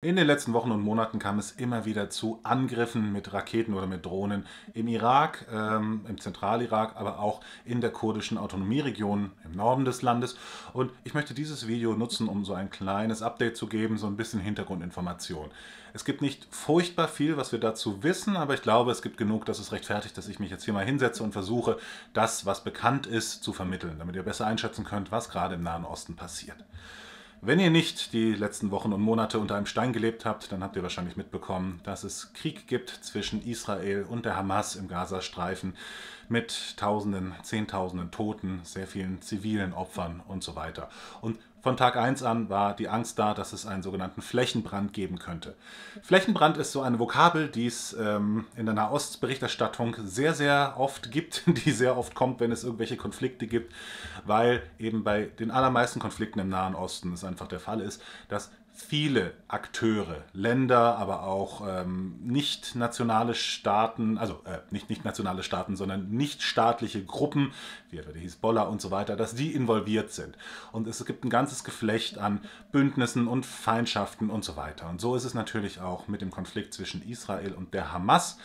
In den letzten Wochen und Monaten kam es immer wieder zu Angriffen mit Raketen oder mit Drohnen im Irak, ähm, im Zentralirak, aber auch in der kurdischen Autonomieregion im Norden des Landes. Und ich möchte dieses Video nutzen, um so ein kleines Update zu geben, so ein bisschen Hintergrundinformation. Es gibt nicht furchtbar viel, was wir dazu wissen, aber ich glaube, es gibt genug, dass es rechtfertigt, dass ich mich jetzt hier mal hinsetze und versuche, das, was bekannt ist, zu vermitteln, damit ihr besser einschätzen könnt, was gerade im Nahen Osten passiert. Wenn ihr nicht die letzten Wochen und Monate unter einem Stein gelebt habt, dann habt ihr wahrscheinlich mitbekommen, dass es Krieg gibt zwischen Israel und der Hamas im Gazastreifen mit Tausenden, Zehntausenden Toten, sehr vielen zivilen Opfern und so weiter. Und von Tag 1 an war die Angst da, dass es einen sogenannten Flächenbrand geben könnte. Flächenbrand ist so eine Vokabel, die es ähm, in der Nahostberichterstattung sehr, sehr oft gibt, die sehr oft kommt, wenn es irgendwelche Konflikte gibt, weil eben bei den allermeisten Konflikten im Nahen Osten es einfach der Fall ist, dass viele Akteure, Länder, aber auch ähm, nicht nationale Staaten, also äh, nicht nicht nationale Staaten, sondern nicht staatliche Gruppen, wie etwa die Hisbollah und so weiter, dass die involviert sind. Und es gibt ein ganzes Geflecht an Bündnissen und Feindschaften und so weiter. Und so ist es natürlich auch mit dem Konflikt zwischen Israel und der Hamas.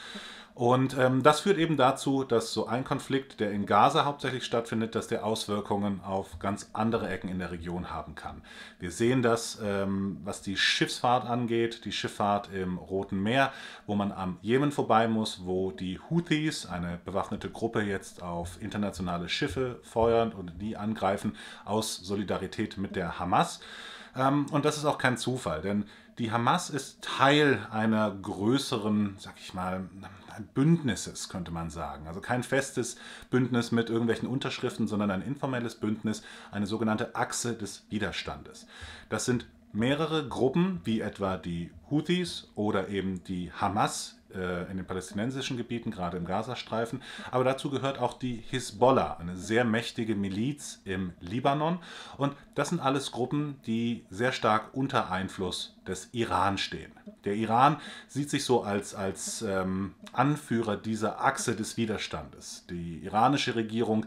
Und ähm, das führt eben dazu, dass so ein Konflikt, der in Gaza hauptsächlich stattfindet, dass der Auswirkungen auf ganz andere Ecken in der Region haben kann. Wir sehen das, ähm, was die Schiffsfahrt angeht, die Schifffahrt im Roten Meer, wo man am Jemen vorbei muss, wo die Houthis, eine bewaffnete Gruppe, jetzt auf internationale Schiffe feuern und die angreifen aus Solidarität mit der Hamas. Ähm, und das ist auch kein Zufall, denn die Hamas ist Teil einer größeren, sag ich mal, Bündnisses, könnte man sagen. Also kein festes Bündnis mit irgendwelchen Unterschriften, sondern ein informelles Bündnis, eine sogenannte Achse des Widerstandes. Das sind mehrere Gruppen, wie etwa die Houthis oder eben die Hamas äh, in den palästinensischen Gebieten, gerade im Gazastreifen. Aber dazu gehört auch die Hisbollah, eine sehr mächtige Miliz im Libanon. Und das sind alles Gruppen, die sehr stark unter Einfluss des Iran stehen. Der Iran sieht sich so als, als ähm, Anführer dieser Achse des Widerstandes. Die iranische Regierung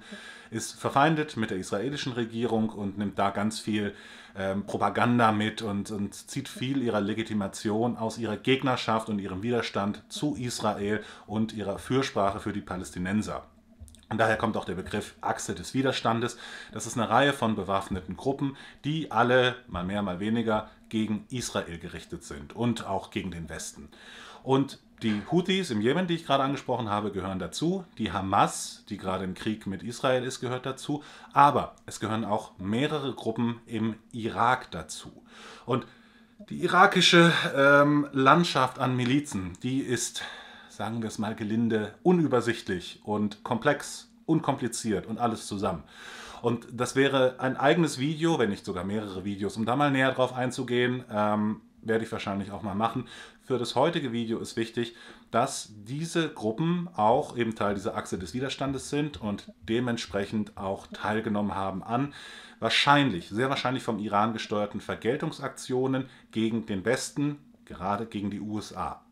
ist verfeindet mit der israelischen Regierung und nimmt da ganz viel ähm, Propaganda mit und, und zieht viel ihrer Legitimation aus ihrer Gegnerschaft und ihrem Widerstand zu Israel und ihrer Fürsprache für die Palästinenser. Und daher kommt auch der Begriff Achse des Widerstandes. Das ist eine Reihe von bewaffneten Gruppen, die alle, mal mehr, mal weniger, gegen Israel gerichtet sind und auch gegen den Westen. Und die Houthis im Jemen, die ich gerade angesprochen habe, gehören dazu. Die Hamas, die gerade im Krieg mit Israel ist, gehört dazu. Aber es gehören auch mehrere Gruppen im Irak dazu. Und die irakische ähm, Landschaft an Milizen, die ist sagen wir es mal gelinde, unübersichtlich und komplex, unkompliziert und alles zusammen. Und das wäre ein eigenes Video, wenn nicht sogar mehrere Videos, um da mal näher drauf einzugehen, ähm, werde ich wahrscheinlich auch mal machen. Für das heutige Video ist wichtig, dass diese Gruppen auch eben Teil dieser Achse des Widerstandes sind und dementsprechend auch teilgenommen haben an wahrscheinlich, sehr wahrscheinlich vom Iran gesteuerten Vergeltungsaktionen gegen den Westen, gerade gegen die USA.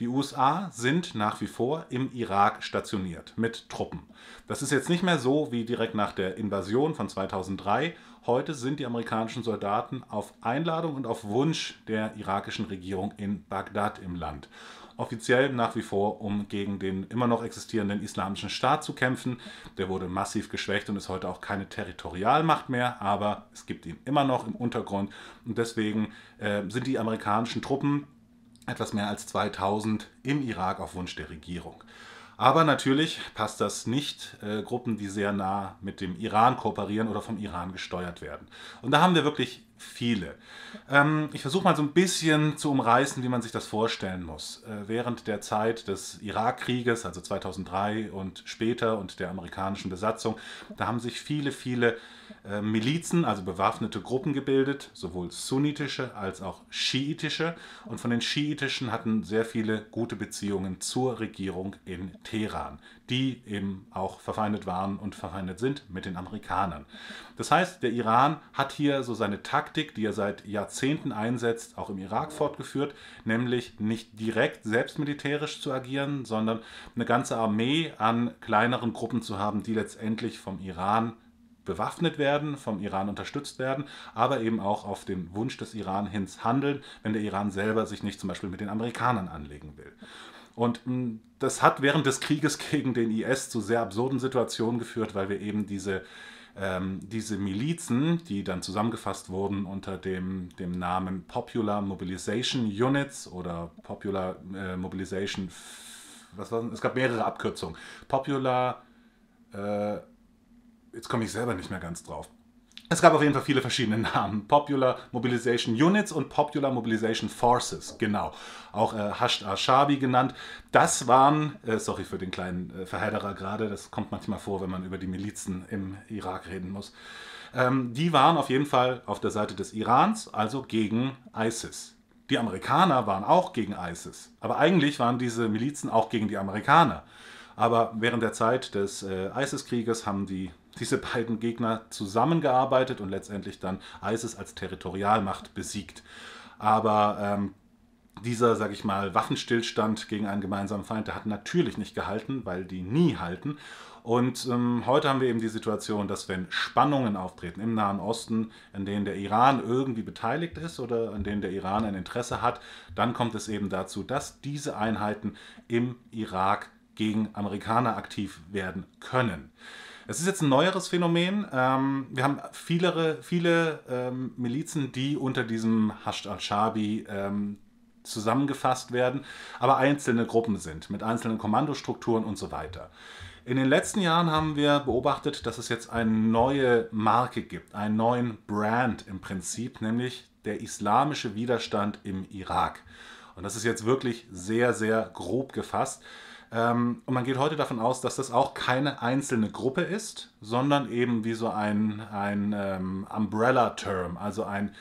Die USA sind nach wie vor im Irak stationiert mit Truppen. Das ist jetzt nicht mehr so wie direkt nach der Invasion von 2003. Heute sind die amerikanischen Soldaten auf Einladung und auf Wunsch der irakischen Regierung in Bagdad im Land offiziell nach wie vor, um gegen den immer noch existierenden islamischen Staat zu kämpfen. Der wurde massiv geschwächt und ist heute auch keine Territorialmacht mehr, aber es gibt ihn immer noch im Untergrund. Und deswegen äh, sind die amerikanischen Truppen etwas mehr als 2000 im Irak auf Wunsch der Regierung. Aber natürlich passt das nicht äh, Gruppen, die sehr nah mit dem Iran kooperieren oder vom Iran gesteuert werden. Und da haben wir wirklich viele. Ähm, ich versuche mal so ein bisschen zu umreißen, wie man sich das vorstellen muss. Äh, während der Zeit des Irakkrieges, also 2003 und später und der amerikanischen Besatzung, da haben sich viele, viele äh, Milizen, also bewaffnete Gruppen gebildet, sowohl sunnitische als auch schiitische. Und von den schiitischen hatten sehr viele gute Beziehungen zur Regierung in Teheran die eben auch verfeindet waren und verfeindet sind mit den Amerikanern. Das heißt, der Iran hat hier so seine Taktik, die er seit Jahrzehnten einsetzt, auch im Irak fortgeführt, nämlich nicht direkt selbst militärisch zu agieren, sondern eine ganze Armee an kleineren Gruppen zu haben, die letztendlich vom Iran bewaffnet werden, vom Iran unterstützt werden, aber eben auch auf den Wunsch des Iran hin handeln, wenn der Iran selber sich nicht zum Beispiel mit den Amerikanern anlegen will. Und mm, das hat während des Krieges gegen den IS zu sehr absurden Situationen geführt, weil wir eben diese, ähm, diese Milizen, die dann zusammengefasst wurden unter dem, dem Namen Popular Mobilization Units oder Popular äh, Mobilization, was war das? Es gab mehrere Abkürzungen. Popular, äh, jetzt komme ich selber nicht mehr ganz drauf. Es gab auf jeden Fall viele verschiedene Namen. Popular Mobilization Units und Popular Mobilization Forces, genau. Auch äh, Hasht Ashabi genannt. Das waren, äh, sorry für den kleinen äh, Verhedderer gerade, das kommt manchmal vor, wenn man über die Milizen im Irak reden muss. Ähm, die waren auf jeden Fall auf der Seite des Irans, also gegen ISIS. Die Amerikaner waren auch gegen ISIS. Aber eigentlich waren diese Milizen auch gegen die Amerikaner. Aber während der Zeit des äh, ISIS-Krieges haben die diese beiden Gegner zusammengearbeitet und letztendlich dann ISIS als Territorialmacht besiegt. Aber ähm, dieser, sag ich mal, Waffenstillstand gegen einen gemeinsamen Feind, der hat natürlich nicht gehalten, weil die nie halten. Und ähm, heute haben wir eben die Situation, dass wenn Spannungen auftreten im Nahen Osten, in denen der Iran irgendwie beteiligt ist oder in denen der Iran ein Interesse hat, dann kommt es eben dazu, dass diese Einheiten im Irak gegen Amerikaner aktiv werden können. Es ist jetzt ein neueres Phänomen. Ähm, wir haben vielere, viele ähm, Milizen, die unter diesem Hasht al-Shabi ähm, zusammengefasst werden, aber einzelne Gruppen sind mit einzelnen Kommandostrukturen und so weiter. In den letzten Jahren haben wir beobachtet, dass es jetzt eine neue Marke gibt, einen neuen Brand im Prinzip, nämlich der islamische Widerstand im Irak. Und das ist jetzt wirklich sehr, sehr grob gefasst. Ähm, und man geht heute davon aus, dass das auch keine einzelne Gruppe ist, sondern eben wie so ein, ein ähm, Umbrella-Term, also ein,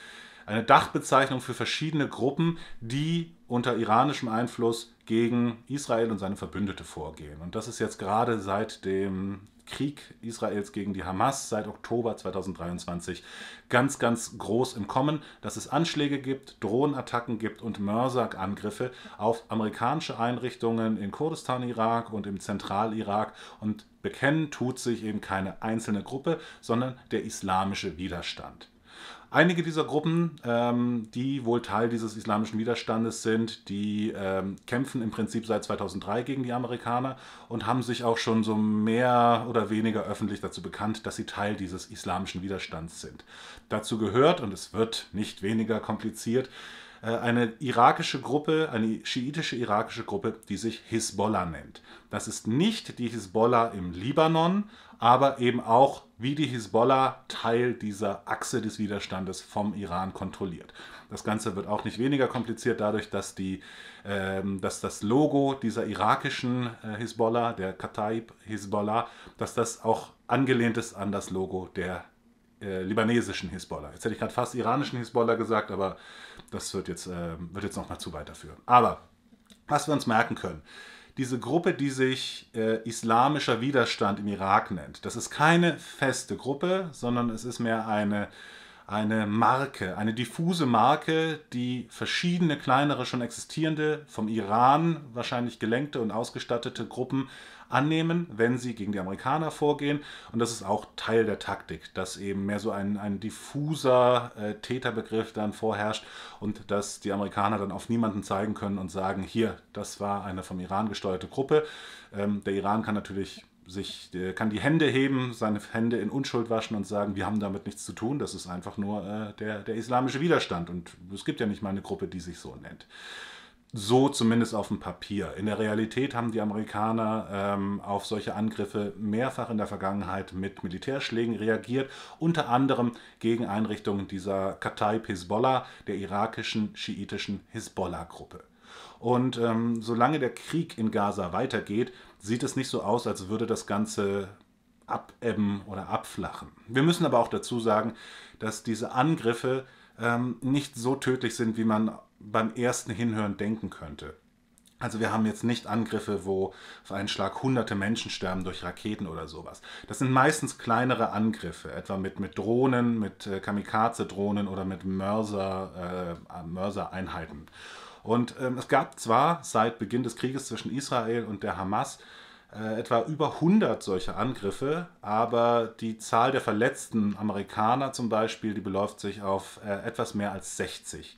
eine Dachbezeichnung für verschiedene Gruppen, die unter iranischem Einfluss gegen Israel und seine Verbündete vorgehen. Und das ist jetzt gerade seit dem Krieg Israels gegen die Hamas seit Oktober 2023 ganz, ganz groß im Kommen, dass es Anschläge gibt, Drohnenattacken gibt und Mörserangriffe auf amerikanische Einrichtungen in Kurdistan, Irak und im Zentralirak. Und bekennen tut sich eben keine einzelne Gruppe, sondern der islamische Widerstand. Einige dieser Gruppen, ähm, die wohl Teil dieses islamischen Widerstandes sind, die ähm, kämpfen im Prinzip seit 2003 gegen die Amerikaner und haben sich auch schon so mehr oder weniger öffentlich dazu bekannt, dass sie Teil dieses islamischen Widerstands sind. Dazu gehört, und es wird nicht weniger kompliziert, äh, eine irakische Gruppe, eine schiitische irakische Gruppe, die sich Hisbollah nennt. Das ist nicht die Hisbollah im Libanon, aber eben auch wie die Hisbollah Teil dieser Achse des Widerstandes vom Iran kontrolliert. Das Ganze wird auch nicht weniger kompliziert dadurch, dass, die, ähm, dass das Logo dieser irakischen äh, Hisbollah, der Kataib Hisbollah, dass das auch angelehnt ist an das Logo der äh, libanesischen Hisbollah. Jetzt hätte ich gerade fast iranischen Hisbollah gesagt, aber das wird jetzt, äh, wird jetzt nochmal zu weiterführen. Aber was wir uns merken können, diese Gruppe, die sich äh, islamischer Widerstand im Irak nennt, das ist keine feste Gruppe, sondern es ist mehr eine eine Marke, eine diffuse Marke, die verschiedene kleinere schon existierende, vom Iran wahrscheinlich gelenkte und ausgestattete Gruppen annehmen, wenn sie gegen die Amerikaner vorgehen. Und das ist auch Teil der Taktik, dass eben mehr so ein, ein diffuser äh, Täterbegriff dann vorherrscht und dass die Amerikaner dann auf niemanden zeigen können und sagen, hier, das war eine vom Iran gesteuerte Gruppe. Ähm, der Iran kann natürlich sich, der äh, kann die Hände heben, seine Hände in Unschuld waschen und sagen, wir haben damit nichts zu tun, das ist einfach nur äh, der, der islamische Widerstand. Und es gibt ja nicht mal eine Gruppe, die sich so nennt. So zumindest auf dem Papier. In der Realität haben die Amerikaner ähm, auf solche Angriffe mehrfach in der Vergangenheit mit Militärschlägen reagiert, unter anderem gegen Einrichtungen dieser Kataib Hezbollah, der irakischen schiitischen Hezbollah-Gruppe. Und ähm, solange der Krieg in Gaza weitergeht, sieht es nicht so aus, als würde das Ganze abebben oder abflachen. Wir müssen aber auch dazu sagen, dass diese Angriffe ähm, nicht so tödlich sind, wie man beim ersten Hinhören denken könnte. Also wir haben jetzt nicht Angriffe, wo auf einen Schlag hunderte Menschen sterben durch Raketen oder sowas. Das sind meistens kleinere Angriffe, etwa mit, mit Drohnen, mit äh, Kamikaze-Drohnen oder mit äh, Mörser-Einheiten. Äh, Mörser und ähm, es gab zwar seit Beginn des Krieges zwischen Israel und der Hamas äh, etwa über 100 solche Angriffe, aber die Zahl der verletzten Amerikaner zum Beispiel, die beläuft sich auf äh, etwas mehr als 60.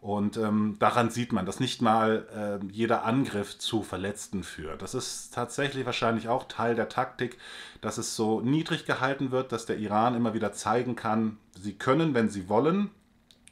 Und ähm, daran sieht man, dass nicht mal äh, jeder Angriff zu Verletzten führt. Das ist tatsächlich wahrscheinlich auch Teil der Taktik, dass es so niedrig gehalten wird, dass der Iran immer wieder zeigen kann, sie können, wenn sie wollen.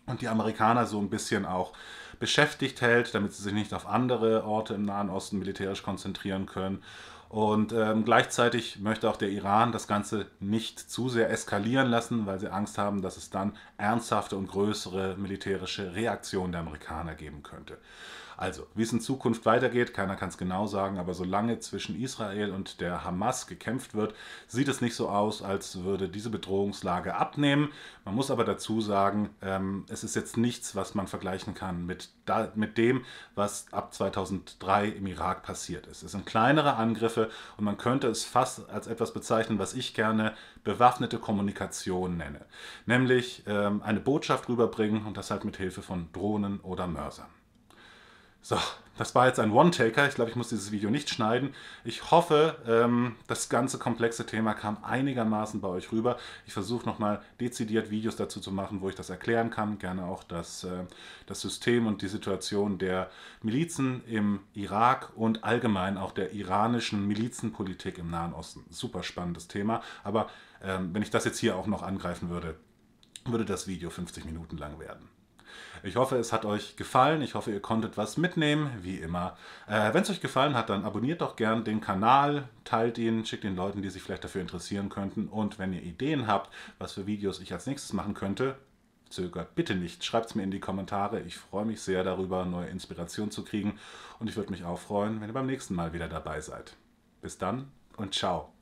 Und die Amerikaner so ein bisschen auch beschäftigt hält, damit sie sich nicht auf andere Orte im Nahen Osten militärisch konzentrieren können. Und ähm, gleichzeitig möchte auch der Iran das Ganze nicht zu sehr eskalieren lassen, weil sie Angst haben, dass es dann ernsthafte und größere militärische Reaktionen der Amerikaner geben könnte. Also, wie es in Zukunft weitergeht, keiner kann es genau sagen, aber solange zwischen Israel und der Hamas gekämpft wird, sieht es nicht so aus, als würde diese Bedrohungslage abnehmen. Man muss aber dazu sagen, ähm, es ist jetzt nichts, was man vergleichen kann mit, da, mit dem, was ab 2003 im Irak passiert ist. Es sind kleinere Angriffe und man könnte es fast als etwas bezeichnen, was ich gerne bewaffnete Kommunikation nenne. Nämlich ähm, eine Botschaft rüberbringen und das halt mit Hilfe von Drohnen oder Mörsern. So, das war jetzt ein One-Taker. Ich glaube, ich muss dieses Video nicht schneiden. Ich hoffe, ähm, das ganze komplexe Thema kam einigermaßen bei euch rüber. Ich versuche nochmal dezidiert Videos dazu zu machen, wo ich das erklären kann. Gerne auch das, äh, das System und die Situation der Milizen im Irak und allgemein auch der iranischen Milizenpolitik im Nahen Osten. Super spannendes Thema. Aber ähm, wenn ich das jetzt hier auch noch angreifen würde, würde das Video 50 Minuten lang werden. Ich hoffe, es hat euch gefallen. Ich hoffe, ihr konntet was mitnehmen, wie immer. Äh, Wenn es euch gefallen hat, dann abonniert doch gern den Kanal, teilt ihn, schickt ihn Leuten, die sich vielleicht dafür interessieren könnten. Und wenn ihr Ideen habt, was für Videos ich als nächstes machen könnte, zögert bitte nicht. Schreibt es mir in die Kommentare. Ich freue mich sehr darüber, neue Inspiration zu kriegen. Und ich würde mich auch freuen, wenn ihr beim nächsten Mal wieder dabei seid. Bis dann und ciao.